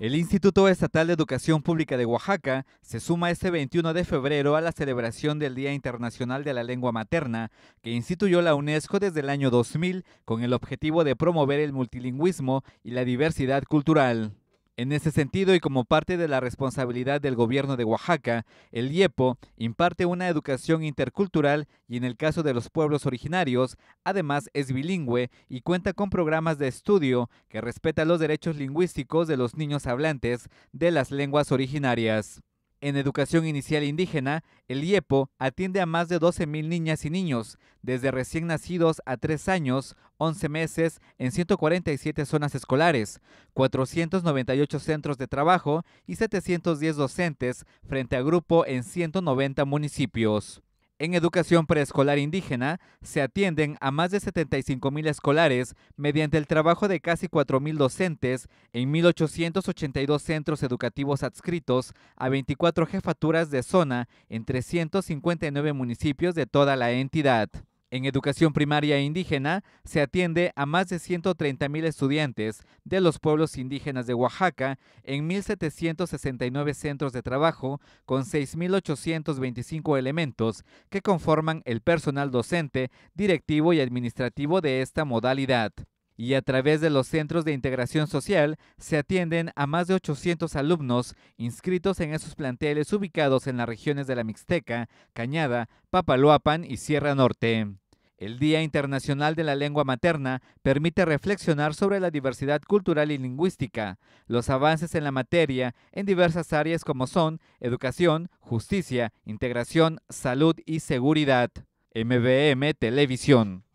El Instituto Estatal de Educación Pública de Oaxaca se suma este 21 de febrero a la celebración del Día Internacional de la Lengua Materna, que instituyó la UNESCO desde el año 2000 con el objetivo de promover el multilingüismo y la diversidad cultural. En ese sentido y como parte de la responsabilidad del gobierno de Oaxaca, el IEPO imparte una educación intercultural y en el caso de los pueblos originarios, además es bilingüe y cuenta con programas de estudio que respeta los derechos lingüísticos de los niños hablantes de las lenguas originarias. En educación inicial indígena, el IEPO atiende a más de 12.000 niñas y niños, desde recién nacidos a 3 años, 11 meses, en 147 zonas escolares, 498 centros de trabajo y 710 docentes frente a grupo en 190 municipios. En educación preescolar indígena se atienden a más de 75.000 escolares mediante el trabajo de casi 4.000 docentes en 1.882 centros educativos adscritos a 24 jefaturas de zona en 359 municipios de toda la entidad. En educación primaria e indígena se atiende a más de 130.000 estudiantes de los pueblos indígenas de Oaxaca en 1.769 centros de trabajo con 6.825 elementos que conforman el personal docente, directivo y administrativo de esta modalidad y a través de los centros de integración social se atienden a más de 800 alumnos inscritos en esos planteles ubicados en las regiones de la Mixteca, Cañada, Papaloapan y Sierra Norte. El Día Internacional de la Lengua Materna permite reflexionar sobre la diversidad cultural y lingüística, los avances en la materia en diversas áreas como son educación, justicia, integración, salud y seguridad. MBM Televisión.